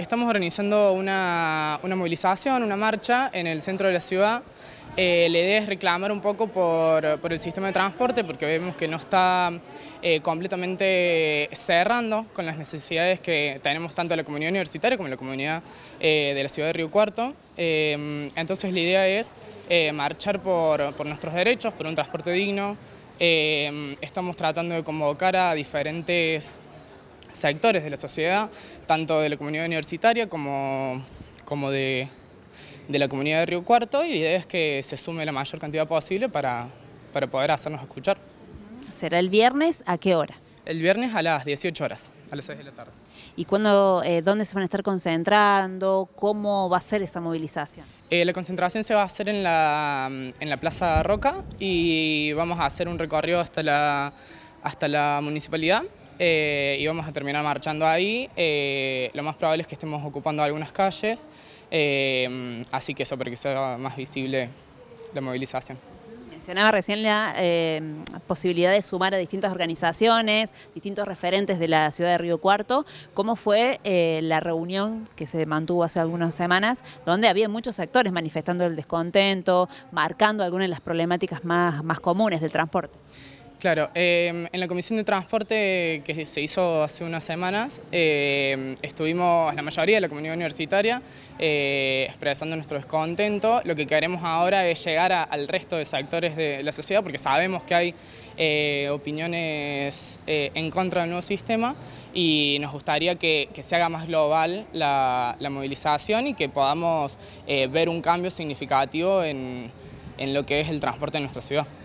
Estamos organizando una, movilización, una marcha en el centro de la ciudad. Eh, la idea es reclamar un poco por, el sistema de transporte porque vemos que no está eh, completamente cerrando con las necesidades que tenemos tanto la comunidad universitaria como la comunidad eh, de la ciudad de Río Cuarto. entonces la idea es marchar por, por nuestros derechos, por un transporte digno. estamos tratando de convocar a diferentes sectores de la sociedad, tanto de la comunidad universitaria como, como de, la comunidad de Río Cuarto, y la idea es que se sume la mayor cantidad posible para, poder hacernos escuchar. ¿Será el viernes a qué hora? El viernes a las 18 horas, a las 6 de la tarde. ¿Y cuándo, eh, dónde se van a estar concentrando? ¿Cómo va a ser esa movilización? Eh, la concentración se va a hacer en la, en la Plaza Roca y vamos a hacer un recorrido hasta la, hasta la municipalidad y eh, vamos a terminar marchando ahí. Eh, lo más probable es que estemos ocupando algunas calles, eh, así que eso, para que sea más visible la movilización. Mencionaba recién la posibilidad de sumar a distintas organizaciones, distintos referentes de la ciudad de Río Cuarto. ¿Cómo fue la reunión que se mantuvo hace algunas semanas, donde había muchos actores manifestando el descontento, marcando algunas de las problemáticas más, más comunes del transporte? Claro, em, en la Comisión de Transporte que se hizo hace unas semanas, em, estuvimos la mayoría de la comunidad universitaria eh, expresando nuestro descontento. Lo que queremos ahora es llegar al resto de sectores de la sociedad, porque sabemos que hay eh, opiniones eh, en contra del nuevo sistema y nos gustaría que, se haga más global la, movilización y que podamos ver un cambio significativo en, en lo que es el transporte en nuestra ciudad.